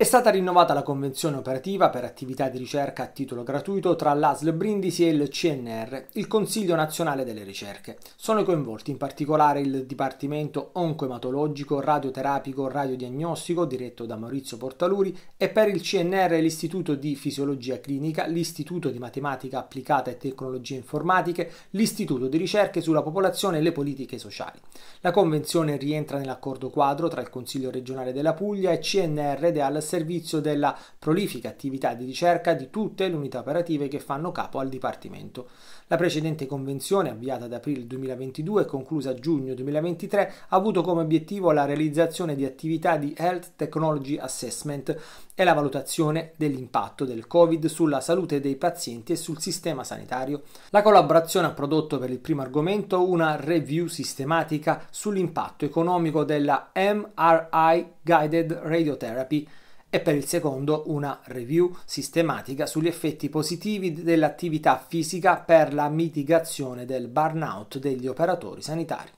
È stata rinnovata la convenzione operativa per attività di ricerca a titolo gratuito tra l'ASL Brindisi e il CNR, il Consiglio Nazionale delle Ricerche. Sono coinvolti in particolare il Dipartimento Oncoematologico, Radioterapico, Radiodiagnostico, diretto da Maurizio Portaluri, e per il CNR l'Istituto di Fisiologia Clinica, l'Istituto di Matematica Applicata e Tecnologie Informatiche, l'Istituto di Ricerche sulla Popolazione e le Politiche Sociali. La convenzione rientra nell'accordo quadro tra il Consiglio regionale della Puglia e CNR de Alessandro servizio della prolifica attività di ricerca di tutte le unità operative che fanno capo al Dipartimento. La precedente convenzione, avviata ad aprile 2022 e conclusa a giugno 2023, ha avuto come obiettivo la realizzazione di attività di Health Technology Assessment e la valutazione dell'impatto del Covid sulla salute dei pazienti e sul sistema sanitario. La collaborazione ha prodotto per il primo argomento una review sistematica sull'impatto economico della MRI Guided Radiotherapy e per il secondo una review sistematica sugli effetti positivi dell'attività fisica per la mitigazione del burnout degli operatori sanitari.